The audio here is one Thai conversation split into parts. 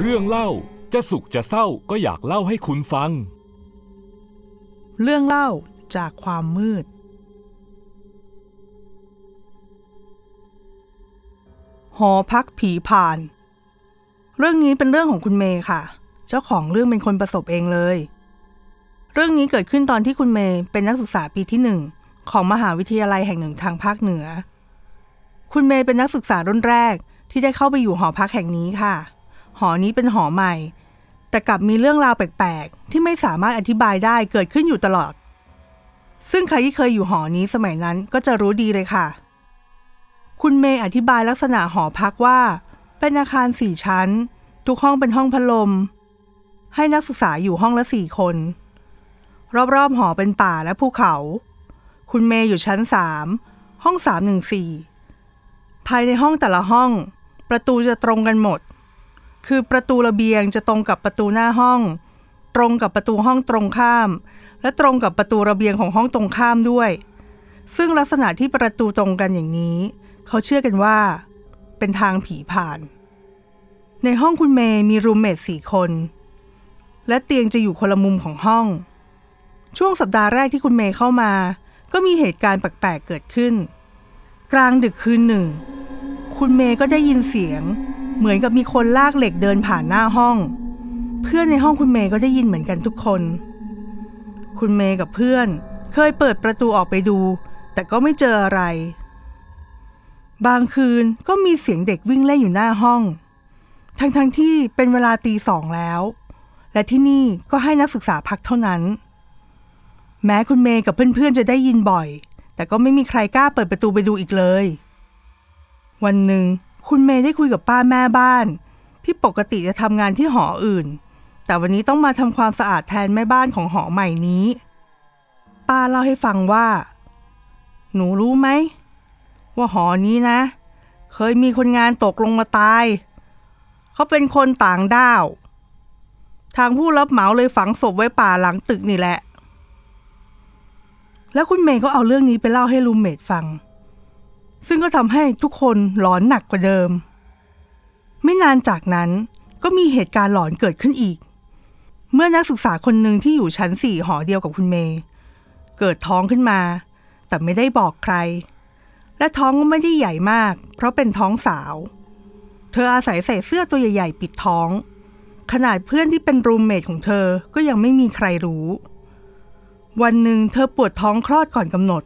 เรื่องเล่าจะสุขจะเศร้าก็อยากเล่าให้คุณฟัง เรื่องเล่าจากความมืด หอพักผีผ่าน เรื่องนี้เป็นเรื่องของคุณเมย์ค่ะ เจ้าของเรื่องเป็นคนประสบเองเลย เรื่องนี้เกิดขึ้นตอนที่คุณเมย์เป็นนักศึกษาปีที่หนึ่งของมหาวิทยาลัยแห่งหนึ่งทางภาคเหนือ คุณเมย์เป็นนักศึกษารุ่นแรกที่ได้เข้าไปอยู่หอพักแห่งนี้ค่ะหอนี้เป็นหอใหม่ แต่กลับมีเรื่องราวแปลกๆที่ไม่สามารถอธิบายได้เกิดขึ้นอยู่ตลอด ซึ่งใครที่เคยอยู่หอนี้สมัยนั้นก็จะรู้ดีเลยค่ะ คุณเมย์อธิบายลักษณะหอพักว่า เป็นอาคารสี่ชั้น ทุกห้องเป็นห้องพัดลม ให้นักศึกษาอยู่ห้องละสี่คน รอบๆหอเป็นป่าและภูเขา คุณเมย์อยู่ชั้นสาม ห้องสามหนึ่งสี่ ภายในห้องแต่ละห้อง ประตูจะตรงกันหมดคือประตูระเบียงจะตรงกับประตูหน้าห้อง ตรงกับประตูห้องตรงข้าม และตรงกับประตูระเบียงของห้องตรงข้ามด้วย ซึ่งลักษณะที่ประตูตรงกันอย่างนี้ เขาเชื่อกันว่า เป็นทางผีผ่าน ในห้องคุณเมย์มีรูมเมทสี่คน และเตียงจะอยู่คนละมุมของห้อง ช่วงสัปดาห์แรกที่คุณเมย์เข้ามา ก็มีเหตุการณ์แปลกๆเกิดขึ้น กลางดึกคืนหนึ่ง คุณเมย์ก็ได้ยินเสียงเหมือนกับมีคนลากเหล็กเดินผ่านหน้าห้อง เพื่อนในห้องคุณเมย์ก็ได้ยินเหมือนกันทุกคน คุณเมย์กับเพื่อน เคยเปิดประตูออกไปดู แต่ก็ไม่เจออะไร บางคืนก็มีเสียงเด็กวิ่งเล่นอยู่หน้าห้อง ทั้งๆทที่เป็นเวลาตีสองแล้ว และที่นี่ก็ให้นักศึกษาพักเท่านั้น แม้คุณเมย์กับเพื่อนๆจะได้ยินบ่อย แต่ก็ไม่มีใครกล้าเปิดประตูไปดูอีกเลย วันหนึ่งคุณเมย์ได้คุยกับป้าแม่บ้านที่ปกติจะทำงานที่หออื่น แต่วันนี้ต้องมาทำความสะอาดแทนแม่บ้านของหอใหม่นี้ ป้าเล่าให้ฟังว่า หนูรู้ไหม ว่าหอนี้นะ เคยมีคนงานตกลงมาตาย เขาเป็นคนต่างด้าว ทางผู้รับเหมาเลยฝังศพไว้ป่าหลังตึกนี่แหละ แล้วคุณเมย์ก็เอาเรื่องนี้ไปเล่าให้ลูเมดฟังซึ่งก็ทำให้ทุกคนหลอนหนักกว่าเดิม ไม่นานจากนั้นก็มีเหตุการณ์หลอนเกิดขึ้นอีก เมื่อนักศึกษาคนหนึ่งที่อยู่ชั้นสี่หอเดียวกับคุณเมย์เกิดท้องขึ้นมา แต่ไม่ได้บอกใคร และท้องก็ไม่ได้ใหญ่มาก เพราะเป็นท้องสาว เธออาศัยใส่เสื้อตัวใหญ่ๆ ปิดท้องขนาดเพื่อนที่เป็นรูมเมทของเธอก็ยังไม่มีใครรู้ วันหนึ่งเธอปวดท้องคลอดก่อนกำหนด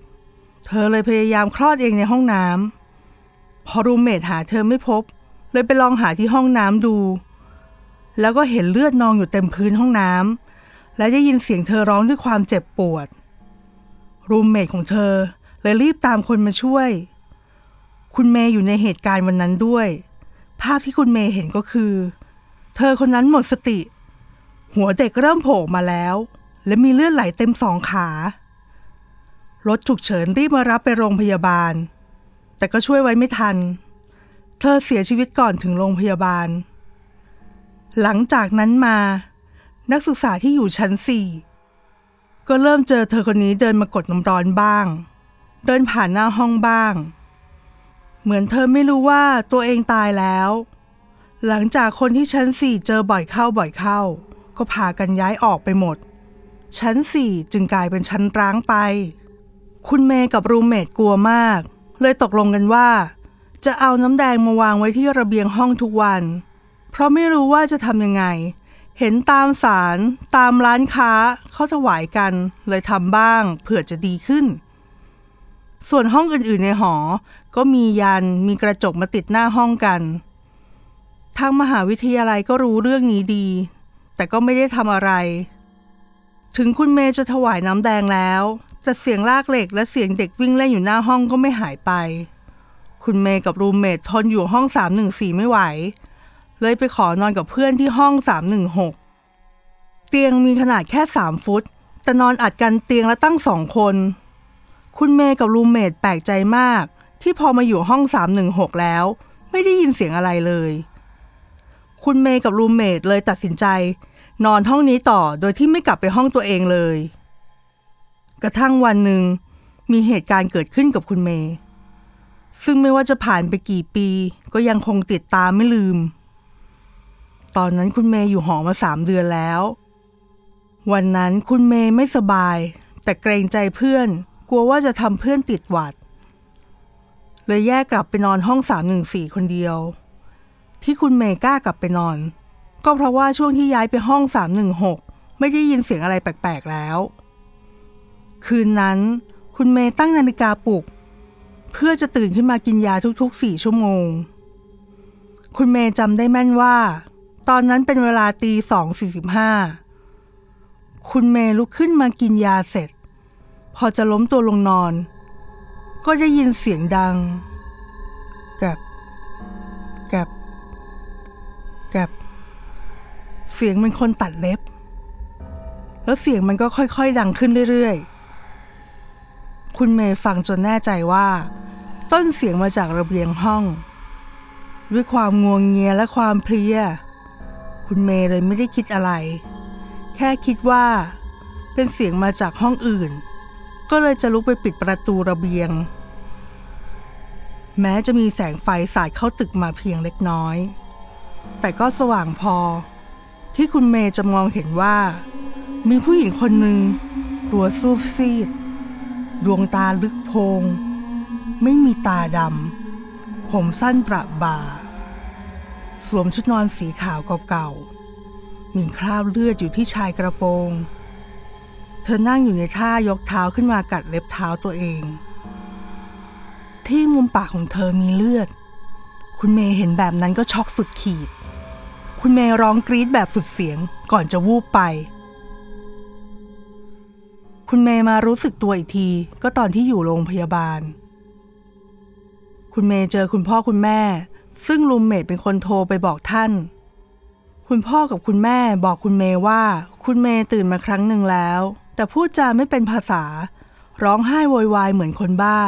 เธอเลยพยายามคลอดเองในห้องน้ำ พอรูเมทหาเธอไม่พบ เลยไปลองหาที่ห้องน้ำดู แล้วก็เห็นเลือดนองอยู่เต็มพื้นห้องน้ำ และได้ยินเสียงเธอร้องด้วยความเจ็บปวด รูเมทของเธอ เลยรีบตามคนมาช่วย คุณเมย์อยู่ในเหตุการณ์วันนั้นด้วย ภาพที่คุณเมย์เห็นก็คือ เธอคนนั้นหมดสติ หัวเด็กเริ่มโผล่มาแล้ว และมีเลือดไหลเต็มสองขารถฉุกเฉินรีบมารับไปโรงพยาบาล แต่ก็ช่วยไว้ไม่ทัน เธอเสียชีวิตก่อนถึงโรงพยาบาล หลังจากนั้นมา นักศึกษาที่อยู่ชั้นสี่ ก็เริ่มเจอเธอคนนี้เดินมากดน้ำร้อนบ้าง เดินผ่านหน้าห้องบ้าง เหมือนเธอไม่รู้ว่าตัวเองตายแล้ว หลังจากคนที่ชั้นสี่เจอบ่อยเข้าบ่อยเข้า ก็พากันย้ายออกไปหมด ชั้นสี่จึงกลายเป็นชั้นร้างไปคุณเมย์กับรูเมทกลัวมาก เลยตกลงกันว่า จะเอาน้ำแดงมาวางไว้ที่ระเบียงห้องทุกวัน เพราะไม่รู้ว่าจะทำยังไง เห็นตามสารตามร้านค้าเขาถวายกัน เลยทำบ้างเผื่อจะดีขึ้น ส่วนห้องอื่น ๆในหอ ก็มียันมีกระจกมาติดหน้าห้องกันทางมหาวิทยาลัยก็รู้เรื่องนี้ดี แต่ก็ไม่ได้ทำอะไร ถึงคุณเมย์จะถวายน้ำแดงแล้วแต่เสียงลากเหล็กและเสียงเด็กวิ่งเล่นอยู่หน้าห้องก็ไม่หายไป คุณเมย์กับรูเมททนอยู่ห้อง314ไม่ไหว เลยไปขอนอนกับเพื่อนที่ห้อง316เตียงมีขนาดแค่สามฟุต แต่นอนอัดกันเตียงและตั้งสองคน คุณเมย์กับรูเมทแปลกใจมาก ที่พอมาอยู่ห้อง316แล้ว ไม่ได้ยินเสียงอะไรเลย คุณเมย์กับรูเมทเลยตัดสินใจ นอนห้องนี้ต่อโดยที่ไม่กลับไปห้องตัวเองเลยกระทั่งวันหนึ่งมีเหตุการณ์เกิดขึ้นกับคุณเมย์ซึ่งไม่ว่าจะผ่านไปกี่ปี ก็ยังคงติดตามไม่ลืม ตอนนั้นคุณเมย์อยู่หอมาสามเดือนแล้ว วันนั้นคุณเมย์ไม่สบาย แต่เกรงใจเพื่อนกลัวว่าจะทำเพื่อนติดหวัดเลยแยกกลับไปนอนห้องสามหนึ่งสี่คนเดียว ที่คุณเมย์กล้ากลับไปนอนก็เพราะว่าช่วงที่ย้ายไปห้องสามหนึ่งหกไม่ได้ยินเสียงอะไรแปลกๆ แล้วคืนนั้นคุณเมย์ตั้งนาฬิกาปลุก เพื่อจะตื่นขึ้นมากินยาทุกๆสี่ชั่วโมง คุณเมย์จำได้แม่นว่า ตอนนั้นเป็นเวลาตีสองสี่สิบห้าคุณเมย์ลุกขึ้นมากินยาเสร็จ พอจะล้มตัวลงนอน ก็ได้ยินเสียงดังกับกับกับเสียงมันคนตัดเล็บ แล้วเสียงมันก็ค่อยๆดังขึ้นเรื่อยๆคุณเมย์ฟังจนแน่ใจว่า ต้นเสียงมาจากระเบียงห้อง ด้วยความงวงเงียและความเพลียคุณเมย์เลยไม่ได้คิดอะไร แค่คิดว่าเป็นเสียงมาจากห้องอื่น ก็เลยจะลุกไปปิดประตูระเบียง แม้จะมีแสงไฟสาดเข้าตึกมาเพียงเล็กน้อย แต่ก็สว่างพอ ที่คุณเมย์จะมองเห็นว่า มีผู้หญิงคนหนึ่งตัวซูบซีดดวงตาลึกโพง ไม่มีตาดำ ผมสั้นประบ่า สวมชุดนอนสีขาวเก่าๆมีคราบเลือดอยู่ที่ชายกระโปรง เธอนั่งอยู่ในท่ายกเท้าขึ้นมากัดเล็บเท้าตัวเอง ที่มุมปากของเธอมีเลือด คุณเมย์เห็นแบบนั้นก็ช็อกสุดขีด คุณเมย์ร้องกรี๊ดแบบสุดเสียงก่อนจะวูบไปคุณเมย์มารู้สึกตัวอีกทีก็ตอนที่อยู่โรงพยาบาล คุณเมย์เจอคุณพ่อคุณแม่ ซึ่งลุมเมดเป็นคนโทรไปบอกท่าน คุณพ่อกับคุณแม่บอกคุณเมย์ว่าคุณเมย์ตื่นมาครั้งหนึ่งแล้ว แต่พูดจาไม่เป็นภาษา ร้องไห้โวยวายเหมือนคนบ้า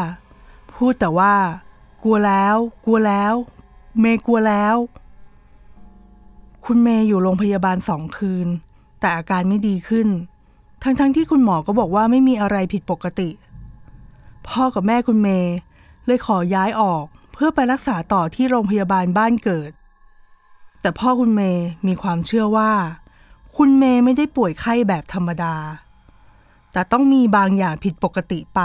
พูดแต่ว่า กลัวแล้ว กลัวแล้ว เมย์กลัวแล้ว คุณเมย์อยู่โรงพยาบาลสองคืน แต่อาการไม่ดีขึ้นทั้งๆทที่คุณหมอก็บอกว่าไม่มีอะไรผิดปกติ พ่อกับแม่คุณเมย์เลยขอย้ายออกเพื่อไปรักษาต่อที่โรงพยาบาลบ้านเกิด แต่พ่อคุณเมย์มีความเชื่อว่า คุณเมย์ไม่ได้ป่วยไข้แบบธรรมดา แต่ต้องมีบางอย่างผิดปกติไป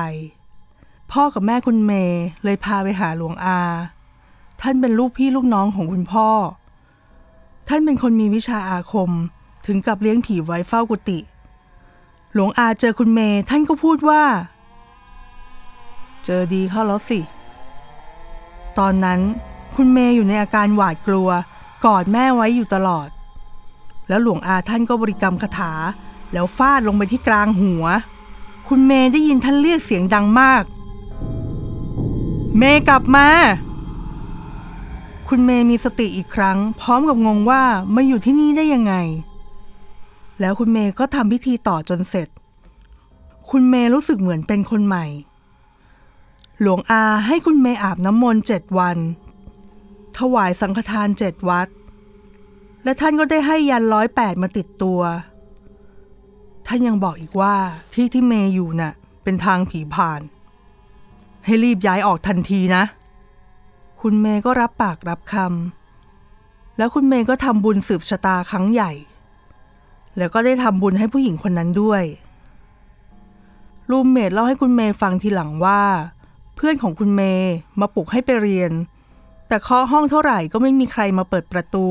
พ่อกับแม่คุณเมย์เลยพาไปหาหลวงอา ท่านเป็นลูกพี่ลูกน้องของคุณพ่อ ท่านเป็นคนมีวิชาอาคมถึงกับเลี้ยงผีไว้เฝ้ากุฏิเหลวงอาเจอคุณเมย์ท่านก็พูดว่า เจอดีเข้าแล้วสิ ตอนนั้น คุณเมย์อยู่ในอาการหวาดกลัวกอดแม่ไว้อยู่ตลอด แล้วหลวงอาท่านก็บริกรรมคาถา แล้วฟาดลงไปที่กลางหัว คุณเมย์ได้ยินท่านเรียกเสียงดังมากเมย์กลับมา คุณเมย์มีสติอีกครั้ง พร้อมกับงงว่ามาอยู่ที่นี่ได้ยังไงแล้วคุณเมย์ก็ทำพิธีต่อจนเสร็จ คุณเมย์รู้สึกเหมือนเป็นคนใหม่ หลวงอาให้คุณเมย์อาบน้ำมนต์เจ็ดวัน ถวายสังฆทานเจ็ดวัด และท่านก็ได้ให้ยันร้อยแปดมาติดตัว ท่านยังบอกอีกว่าที่ที่เมย์อยู่นะ่ะเป็นทางผีผ่าน ให้รีบย้ายออกทันทีนะ คุณเมย์ก็รับปากรับคำ แล้วคุณเมย์ก็ทำบุญสืบชะตาครั้งใหญ่แล้วก็ได้ทำบุญให้ผู้หญิงคนนั้นด้วย รูมเมดเล่าให้คุณเมย์ฟังทีหลังว่า เพื่อนของคุณเมย์มาปลุกให้ไปเรียน แต่เคาะห้องเท่าไหร่ก็ไม่มีใครมาเปิดประตู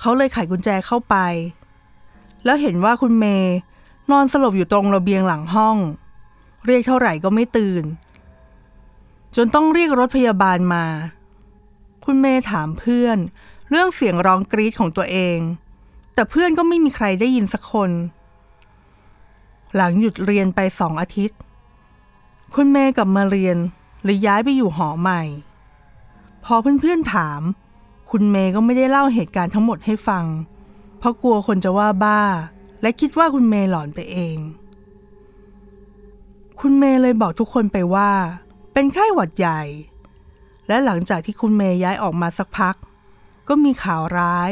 เขาเลยไขกุญแจเข้าไป แล้วเห็นว่าคุณเมย์นอนสลบอยู่ตรงระเบียงหลังห้อง เรียกเท่าไหร่ก็ไม่ตื่น จนต้องเรียกรถพยาบาลมา คุณเมย์ถามเพื่อนเรื่องเสียงร้องกรีดของตัวเองแต่เพื่อนก็ไม่มีใครได้ยินสักคน หลังหยุดเรียนไปสองอาทิตย์ คุณแม่กลับมาเรียนรลอย้ายไปอยู่หอใหม่ พอ เพื่อนๆถาม คุณเมย์ก็ไม่ได้เล่าเหตุการณ์ทั้งหมดให้ฟัง เพราะกลัวคนจะว่าบ้า และคิดว่าคุณเมย์หลอนไปเอง คุณเมย์เลยบอกทุกคนไปว่า เป็นไข้หวัดใหญ่ และหลังจากที่คุณเมย์ย้ายออกมาสักพัก ก็มีข่าวร้าย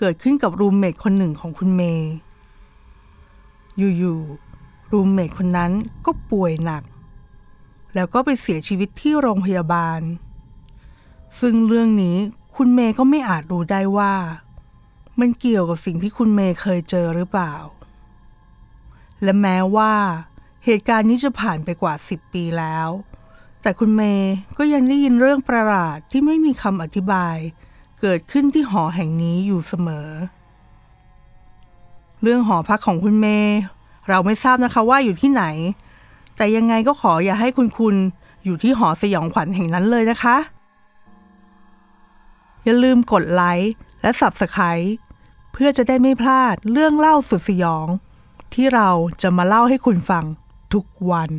เกิดขึ้นกับรูมเมทคนหนึ่งของคุณเมย์ อยู่ๆ รูมเมทคนนั้นก็ป่วยหนัก แล้วก็ไปเสียชีวิตที่โรงพยาบาล ซึ่งเรื่องนี้คุณเมย์ก็ไม่อาจรู้ได้ว่า มันเกี่ยวกับสิ่งที่คุณเมย์เคยเจอหรือเปล่า และแม้ว่า เหตุการณ์นี้จะผ่านไปกว่าสิบปีแล้ว แต่คุณเมย์ก็ยังได้ยินเรื่องประหลาด ที่ไม่มีคำอธิบายเกิดขึ้นที่หอแห่งนี้อยู่เสมอ เรื่องหอพักของคุณเมย์เราไม่ทราบนะคะว่าอยู่ที่ไหน แต่ยังไงก็ขออย่าให้คุณคุณอยู่ที่หอสยองขวัญแห่งนั้นเลยนะคะ อย่าลืมกดไลค์ และ s ับสไคร b ์เพื่อจะได้ไม่พลาดเรื่องเล่าสุดสยอง ที่เราจะมาเล่าให้คุณฟังทุกวัน